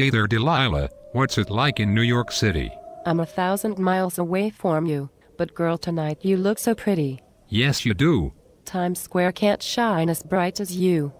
Hey there, Delilah. What's it like in New York City? I'm a thousand miles away from you, but girl, tonight you look so pretty. Yes, you do. Times Square can't shine as bright as you.